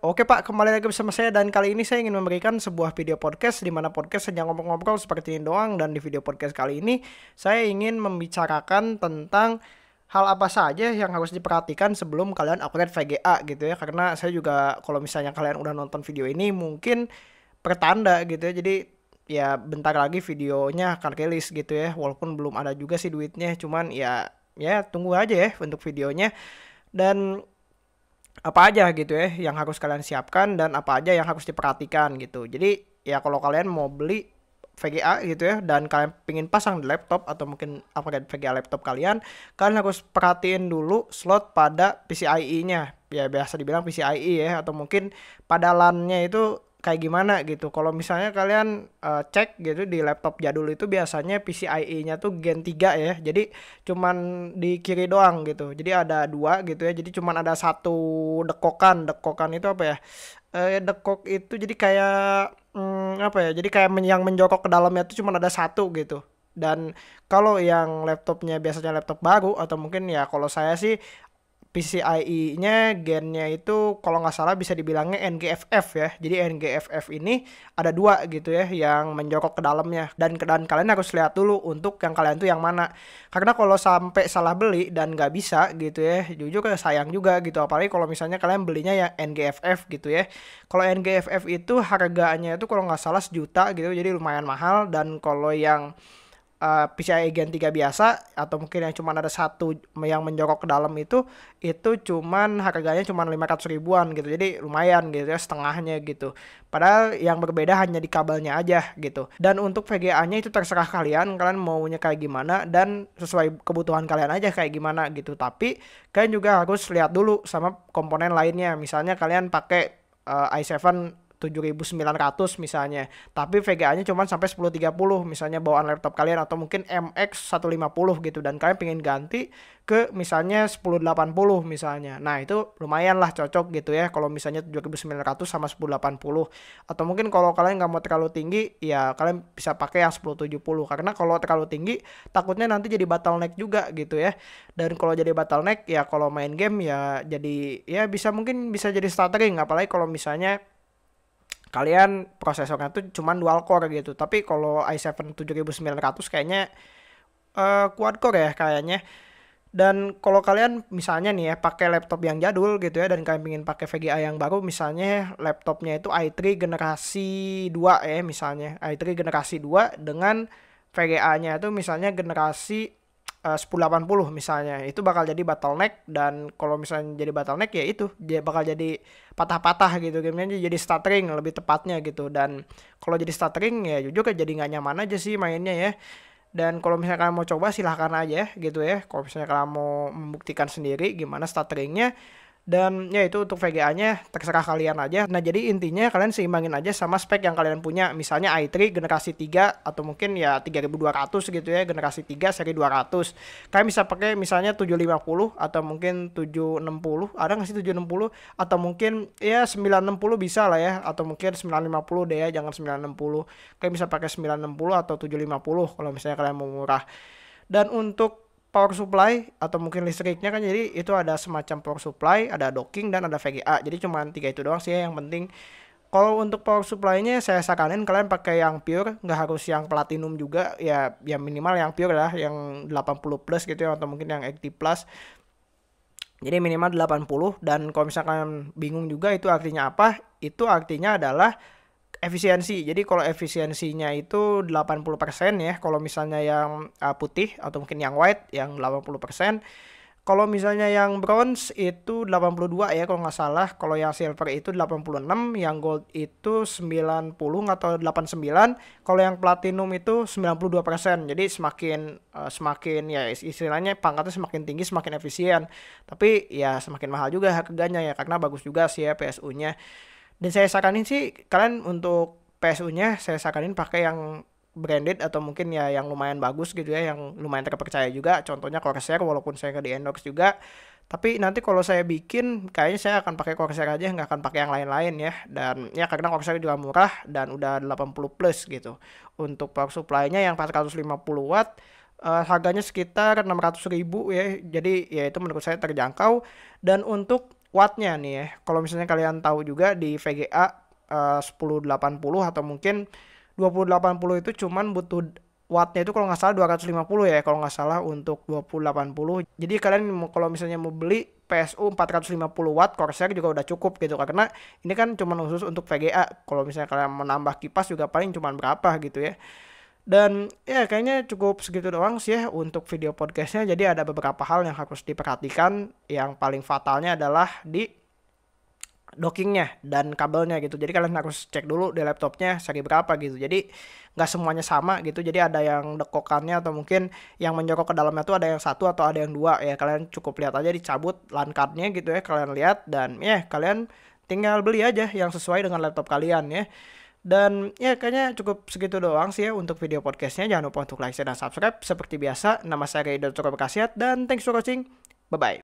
Oke Pak, kembali lagi bersama saya dan kali ini saya ingin memberikan sebuah video podcast di mana podcast hanya ngobrol-ngobrol seperti ini doang dan di video podcast kali ini saya ingin membicarakan tentang hal apa saja yang harus diperhatikan sebelum kalian upgrade VGA gitu ya karena saya juga kalau misalnya kalian udah nonton video ini mungkin pertanda gitu ya jadi ya bentar lagi videonya akan rilis gitu ya walaupun belum ada juga sih duitnya cuman ya ya tunggu aja ya untuk videonya dan apa aja gitu ya yang harus kalian siapkan dan apa aja yang harus diperhatikan gitu. Jadi ya kalau kalian mau beli VGA gitu ya dan kalian pingin pasang di laptop atau mungkin upgrade VGA laptop kalian kalian harus perhatiin dulu slot pada PCIe nya ya biasa dibilang PCIe ya atau mungkin pada LAN nya itu kayak gimana gitu. Kalau misalnya kalian uh, cek gitu di laptop jadul itu biasanya PCIe-nya tuh Gen 3 ya. Jadi cuman di kiri doang gitu. Jadi ada dua gitu ya. Jadi cuman ada satu dekokan. Dekokan itu apa ya? Eh dekok itu jadi kayak hmm, apa ya? Jadi kayak yang menjokok ke dalamnya itu cuman ada satu gitu dan kalau yang laptopnya biasanya laptop baru atau mungkin ya kalau saya sih PCIe-nya gennya itu kalau nggak salah bisa dibilangnya NGFF ya. Jadi NGFF ini ada dua gitu ya yang menjokok ke dalamnya dan dan kalian harus lihat dulu untuk yang kalian tuh yang mana. Karena kalau sampai salah beli dan nggak bisa gitu ya, jujur kayak sayang juga gitu. Apalagi kalau misalnya kalian belinya yang NGFF gitu ya. Kalau NGFF itu harganya itu kalau nggak salah sejuta gitu, jadi lumayan mahal dan kalau yang uh, PCI Gen 3 biasa atau mungkin yang cuma ada satu yang menjorok ke dalam itu itu cuman harganya cuma 500 ribuan gitu jadi lumayan gitu ya setengahnya gitu padahal yang berbeda hanya di kabelnya aja gitu dan untuk VGA nya itu terserah kalian kalian maunya kayak gimana dan sesuai kebutuhan kalian aja kayak gimana gitu tapi kalian juga harus lihat dulu sama komponen lainnya misalnya kalian pakai uh, eh, i7 7900 misalnya. Tapi VGA-nya cuma sampai 1030 misalnya bawaan laptop kalian atau mungkin MX 150 gitu dan kalian pengen ganti ke misalnya 1080 misalnya. Nah, itu lumayan lah cocok gitu ya kalau misalnya 7900 sama 1080 atau mungkin kalau kalian nggak mau terlalu tinggi ya kalian bisa pakai yang 1070 karena kalau terlalu tinggi takutnya nanti jadi bottleneck juga gitu ya. Dan kalau jadi bottleneck ya kalau main game ya jadi ya bisa mungkin bisa jadi stuttering apalagi kalau misalnya kalian prosesornya tuh cuman dual core gitu tapi kalau i7 7900 kayaknya uh, quad core ya kayaknya dan kalau kalian misalnya nih ya pakai laptop yang jadul gitu ya dan kalian ingin pakai VGA yang baru misalnya laptopnya itu i3 generasi 2 ya misalnya i3 generasi 2 dengan VGA-nya itu misalnya generasi Eh, uh, 1080 misalnya itu bakal jadi bottleneck dan kalau misalnya jadi bottleneck ya itu dia bakal jadi patah-patah gitu gamenya jadi stuttering lebih tepatnya gitu dan kalau jadi stuttering ya jujur kayak jadi nggak nyaman aja sih mainnya ya dan kalau misalnya kalian mau coba silahkan aja gitu ya kalau misalnya kalian mau membuktikan sendiri gimana stutteringnya dan ya itu untuk VGA-nya terserah kalian aja. Nah, jadi intinya kalian seimbangin aja sama spek yang kalian punya. Misalnya i3 generasi 3 atau mungkin ya 3200 gitu ya, generasi 3 seri 200. Kalian bisa pakai misalnya 750 atau mungkin 760. Ada nggak sih 760 atau mungkin ya 960 bisa lah ya atau mungkin 950 deh ya, jangan 960. Kalian bisa pakai 960 atau 750 kalau misalnya kalian mau murah. Dan untuk power supply atau mungkin listriknya kan jadi itu ada semacam power supply, ada docking dan ada VGA. Jadi cuma tiga itu doang sih ya yang penting. Kalau untuk power supply-nya saya saranin kalian pakai yang pure, nggak harus yang platinum juga ya ya minimal yang pure lah, yang 80 plus gitu ya atau mungkin yang 80 plus. Jadi minimal 80 dan kalau misalkan bingung juga itu artinya apa? Itu artinya adalah efisiensi. Jadi kalau efisiensinya itu 80% ya, kalau misalnya yang uh, putih atau mungkin yang white yang 80%. Kalau misalnya yang bronze itu 82 ya kalau nggak salah, kalau yang silver itu 86, yang gold itu 90 atau 89, kalau yang platinum itu 92%. Jadi semakin uh, semakin ya istilahnya pangkatnya semakin tinggi semakin efisien. Tapi ya semakin mahal juga harganya ya karena bagus juga sih ya PSU-nya dan saya saranin sih kalian untuk PSU-nya saya saranin pakai yang branded atau mungkin ya yang lumayan bagus gitu ya yang lumayan terpercaya juga contohnya Corsair walaupun saya nggak di endorse juga tapi nanti kalau saya bikin kayaknya saya akan pakai Corsair aja nggak akan pakai yang lain-lain ya dan ya karena Corsair juga murah dan udah 80 plus gitu untuk power supply-nya yang 450 watt uh, harganya sekitar 600 ribu ya jadi ya itu menurut saya terjangkau dan untuk wattnya nih ya. Kalau misalnya kalian tahu juga di VGA uh, 1080 atau mungkin 2080 itu cuman butuh wattnya itu kalau nggak salah 250 ya kalau nggak salah untuk 2080 jadi kalian kalau misalnya mau beli PSU 450 watt Corsair juga udah cukup gitu kan. karena ini kan cuma khusus untuk VGA kalau misalnya kalian menambah kipas juga paling cuma berapa gitu ya dan ya kayaknya cukup segitu doang sih ya untuk video podcastnya. Jadi ada beberapa hal yang harus diperhatikan. Yang paling fatalnya adalah di dockingnya dan kabelnya gitu. Jadi kalian harus cek dulu di laptopnya seri berapa gitu. Jadi nggak semuanya sama gitu. Jadi ada yang dekokannya atau mungkin yang menjokok ke dalamnya tuh ada yang satu atau ada yang dua ya. Kalian cukup lihat aja dicabut lan cardnya gitu ya. Kalian lihat dan ya kalian tinggal beli aja yang sesuai dengan laptop kalian ya. Dan ya kayaknya cukup segitu doang sih ya untuk video podcastnya. Jangan lupa untuk like, share, dan subscribe. Seperti biasa, nama saya Ridho Dr. Bekasiat dan thanks for watching. Bye-bye.